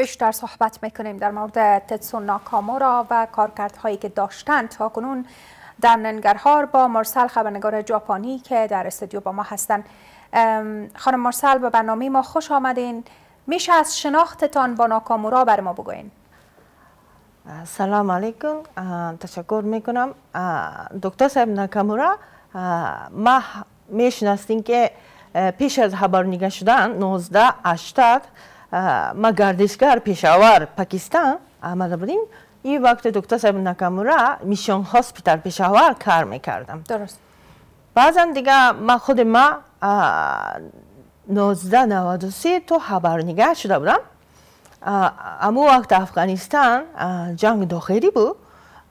بیشتر صحبت میکنیم در مورد تتسو ناکامورا و کارکردهایی که داشتند تا کنون در ننگرهار با مرسل خبرنگار ژاپنی که در استودیو با ما هستند خانم مرسل به برنامه ما خوش آمدین میشه از شناختتان با ناکامورا بر ما بگوین سلام علیکم تشکر میکنم دکتر صاحب ناکامورا ما میشناستیم که پیش از نگه شدن 19 80 پاکستان ما این وقت دکتر صاحب ناکامورا میشن هاسپیتال پشاور کار میکردم درست بعضا دیگه ما خود ما 1993 تو خبرنگار شده بودم امو وقت افغانستان جنگ داخلی بود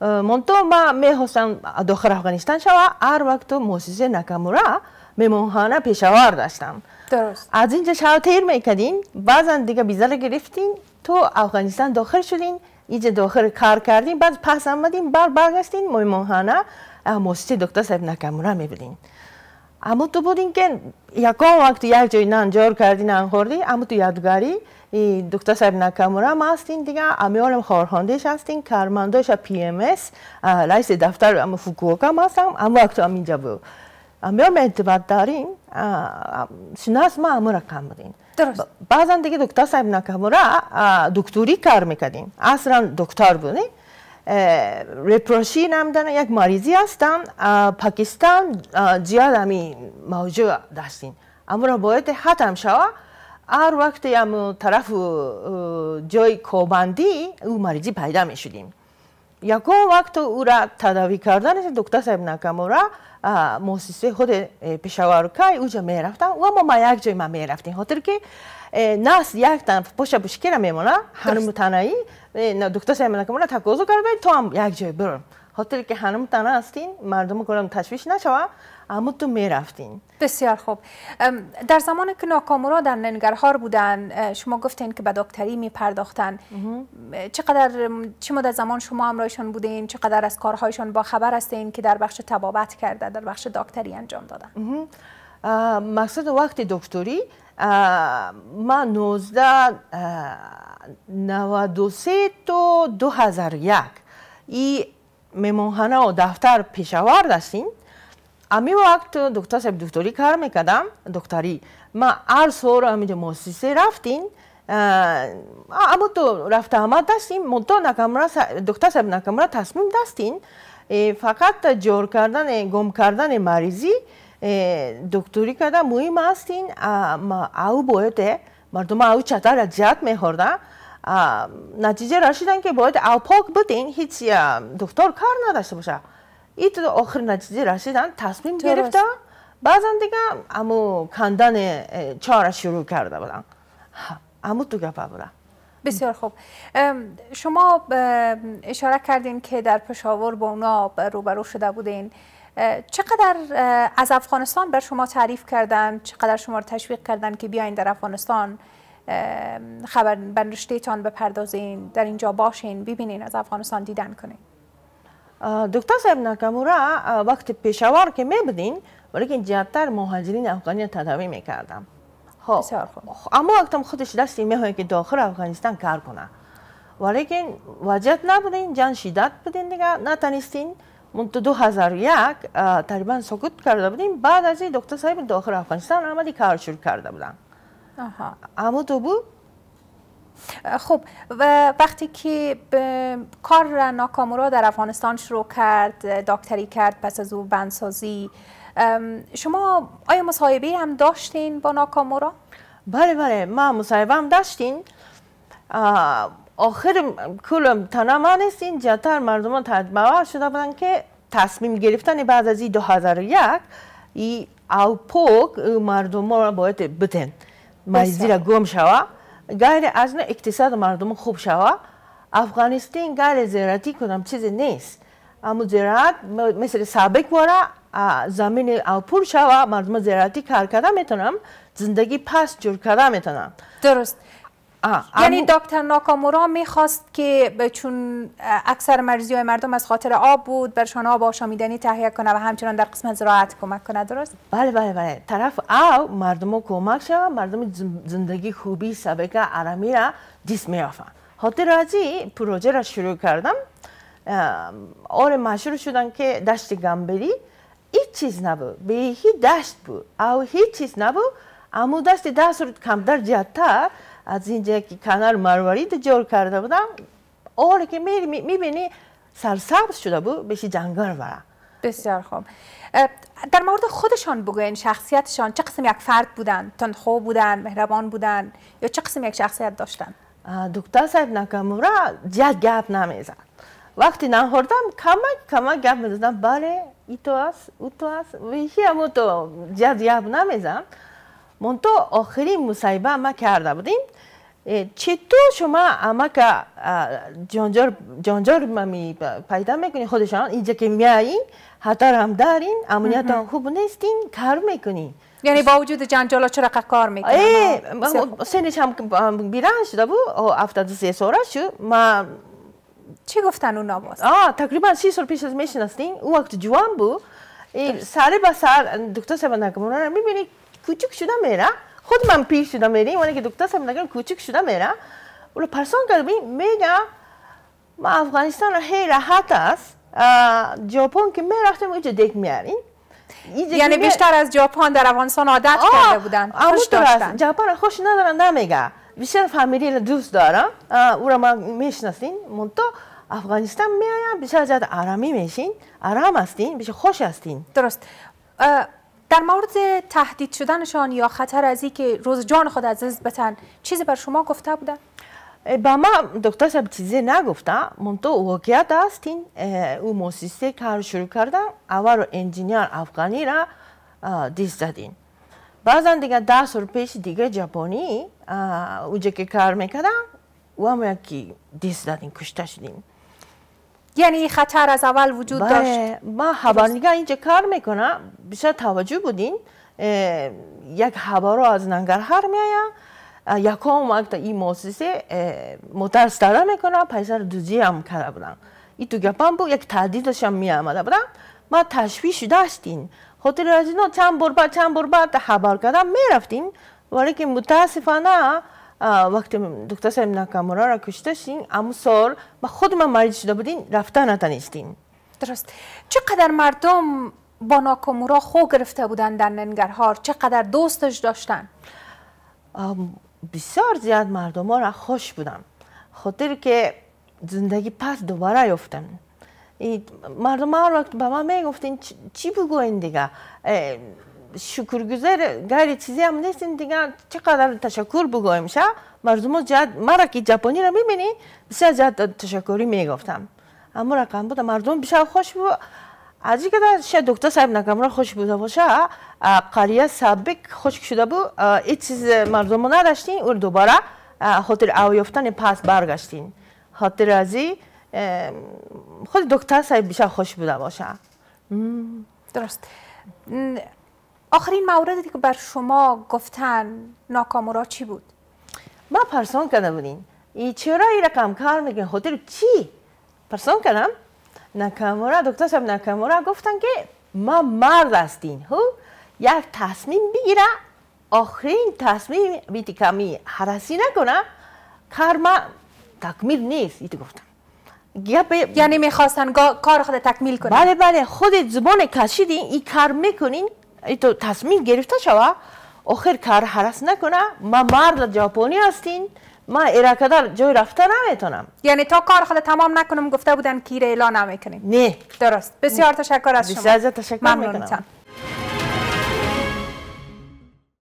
افغانستان وقت もんと、まあ、メホさん、ドクラフガニスタンシャワー、アルワクト、モシゼ、中村、به نکامورا پشاور داشتم درست از اینجا شهر تیر میکدین بعضا دیگه بیزار گرفتین تو افغانستان داخل شدین اینجا داخل کار کردین بعد پس آمدین بر برگشتین مهمانخانه موسیقی دکتر صاحب نکامورا میبینین اما تو بودین که یکان وقت یک جای نان جور کردین خوردی اما تو یادگاری دکتر صاحب ناکامورا ما هستیم دیگه امیال خارخاندش هستیم کارمنداش پی ام اس رئیس دفتر اما فوکوکا ما هستم اما وقت اینجا بود امیال اعتباد داریم شناس ما امورا کم بودیم بعضا دیگه دکتر صاحب ناکامورا دکتوری کار میکردیم اصلا دکتر بودیم رپروشی نمدن یک مریضی هستم پاکستان زیاد همی موجود داشتیم اما باید حتم هر وقت هم طرف جای کوبندی او مریضی پیدا می شدیم یک وقت او را تداوی کردن دکتر صاحب ناکامورا موسیسه خود پشاور کای اوجا می رفتن و ما یک جای ما می رفتیم خاطر که ناس یک تن پشت بشکی را می مونه هنم تنایی دکتر صاحب ناکامورا تقاضا کرده تو هم یک جای برم هتل که هنوم تنها هستین مردم کلم تشویش نشوه اما تو می بسیار خوب در زمان که ناکامورا در ننگرهار بودن شما گفتین که به دکتری می پرداختن چقدر چه مدت زمان شما همراهشان بودین چقدر از کارهایشان با خبر هستین که در بخش تبابت کرده در بخش دکتری انجام دادن مقصد وقت دکتری ما 93 تا 2001 ای مهمانخانه و دفتر پیشاور داشتیم امی وقت دکتر صاحب دکتری کار میکردم دکتری ما هر سور همینجا مؤسسه رفتیم اما تو رفته آمد داشتیم منتها دکتر صاحب نکامرا تصمیم داشتیم فقط جور کردن گم کردن مریضی دکتری کردن مهم هستین ما او بایده، مردم او چطر زیاد میخوردن نتیجه را که باید الپاک بودین هیچ دکتر کار نداشته باشه ای تو آخر نتیجه رسیدن تصمیم گرفته؟ بعضا دیگه امو کندن چار شروع کرده بودن امو تو گفه بودن بسیار خوب شما اشاره کردین که در پشاور با اونا روبرو شده بودین چقدر از افغانستان بر شما تعریف کردن چقدر شما رو تشویق کردن که بیاین در افغانستان خبر تان بپردازین در اینجا باشین ببینین از افغانستان دیدن کنین دکتر صاحب ناکامورا وقت پیشوار که میبدین ولیکن زیادتر مهاجرین افغانی تداوی میکردم خب،, خب اما وقتم خودش دستی میخواه که داخل افغانستان کار کنه ولیکن وجهت نبودین جان شدت بودین دیگه نتانستین من تو دو هزار یک تقریبا سکوت کرده بودیم بعد از این دکتر صاحب داخل افغانستان آمدی کار شروع کرده بودم. آها. اما دو بود خب و وقتی که کار ناکامورا در افغانستان شروع کرد داکتری کرد پس از او بندسازی شما آیا مصاحبه هم داشتین با ناکامورا؟ بله بله ما مصاحبه هم داشتین آخر کل تنها ما نیستین این جاتر مردم شده بودن که تصمیم گرفتن بعد از این 2001 ای او پوک مردم را باید بتن مریضی گم شوه غیر از نه اقتصاد مردم خوب شوا، افغانستان غیر زراعتی کنم چیزی نیست اما زراعت مثل سابق وارا زمین پور شوا مردم زراعتی کار کرده میتونم زندگی پس جور کرده میتونم درست یعنی دکتر ناکامورا میخواست که چون اکثر مرزی های مردم از خاطر آب بود برشان آب آشامیدنی تهیه کنه و همچنان در قسمت زراعت کمک کنه درست؟ بله بله بله طرف آب مردم کمک شد مردم زندگی خوبی سبک عرمی را دیست میافن خاطر از این پروژه را شروع کردم آره مشهور شدن که دشت گمبری هیچ چیز نبود به هیچ دشت بود او هیچ چیز نبود اما دست دست رو کمتر جدتر از اینجا که کانال مروارید جور کرده بودم آره که می میبینی سرسبز شده بود بشی جنگل برا. بسیار خوب در مورد خودشان بگوین شخصیتشان چه قسم یک فرد بودن تندخوا بودن مهربان بودن یا چه قسم یک شخصیت داشتن دکتر صاحب ناکامورا جد گپ نمیزد وقتی نهاردم کمک کمک گپ میزدم بله ای تو هست او تو هست و هی تو جد گپ نمیزد منتها آخرین مصیبه ما کرده بودیم چطور شما اماکا جانجار جانجار ممی پیدا میکنید خودشان اینجا که میایین خطر هم دارین امنیت هم خوب نیستین کار میکنین یعنی با وجود جنجالا چرا کار میکنین سنش هم بیرن شده بود افتاد سه سوره شد ما چی گفتن اون ناموز؟ آه تقریبا سی سال پیش از میشنستین وقت جوان بود سر به سر دکتر سبا نکمونه رو میبینی. کوچک میره. خود من پیر شده میری وانه که دکتر سم کوچک شده میره ولو پرسان کردم میگه ما افغانستان هی راحت است ژاپن که می رفتم اونجا دیک میارین یعنی بیشتر از ژاپن در افغانستان عادت کرده بودن خوش داشتن ژاپن خوش ندارن نمیگه بیشتر فامیلی دوست دارن. او را ما میشناسین منتها افغانستان میایم بیشتر جد آرامی میشین آرام استین بیشتر خوش هستین درست در مورد تهدید شدنشان یا خطر از اینکه روز جان خود از دست بتن چیزی بر شما گفته بودن با ما دکتر صاحب چیزی نگفته، منتو واقعیت است این او موسیسه کار شروع کردن اول انجینیر افغانی را دیست زدین بعضا دیگه ده سور پیش دیگه ژاپنی اونجا که کار میکردن و هم یکی دیست دادین کشته شدین یعنی خطر از اول وجود بله. داشت ما هوانگاه اینجا کار میکنم بیشتر توجه بودین یک هوا رو از ننگرهار میایم یکم وقت این موسسه متاسداره میکنم پیسر دوزی هم کرده بودم این تو گپم بود یک تهدیدش هم میامده بودم ما تشویش داشتیم هتل رزینا چند بعد چند بعد خبر کردم میرفتیم ولی که متاسفانه وقتی دکتر سلیم ناکامورا را کشته شین امو سال با خود ما مریض شده بودین رفته نتانیستیم درست چقدر مردم با ناکامورا خو گرفته بودن در ننگرهار چقدر دوستش داشتن بسیار زیاد مردم ها را خوش بودم خاطر که زندگی پس دوباره یافتم مردم هر وقت به من میگفتین چی بگوین دیگه شکرگزه گاری چیزی هم نیستین دیگه چقدر تشکر بگویم شا مردم جد مرا که ژاپنی را میبینی بسیار جد تشکری میگفتم اما رقم بود مردم بسیار خوش بود از اینکه شاید دکتر صاحب را خوش بوده باشه قریه سابق خشک شده بود هیچ چیز مردم نداشتین او دوباره خاطر او پس برگشتین خاطر ازی خود دکتر صاحب بسیار خوش بوده باشه درست آخرین موردی که بر شما گفتن ناکامورا چی بود؟ ما پرسون کرده بودیم رقم کار میگن هتل چی؟ پرسون کنم ناکامورا دکتر صاحب ناکامورا گفتن که ما مرد هستیم هو یک تصمیم بگیره آخرین تصمیم کمی حرسی نکنه کارما تکمیل نیست ایت گفتم یعنی میخواستن کار خود تکمیل کنن بله بله خود زبان کشیدین این کار میکنین ایتو تصمیم گرفته شوه آخر کار حرس نکنه ما مرد ژاپنی هستین ما ایراکدار جای رفته نمیتونم یعنی تا کار خود تمام نکنم گفته بودن کیر اعلان نمیکنیم نه درست بسیار تشکر از شما بسیار تشکر میکنم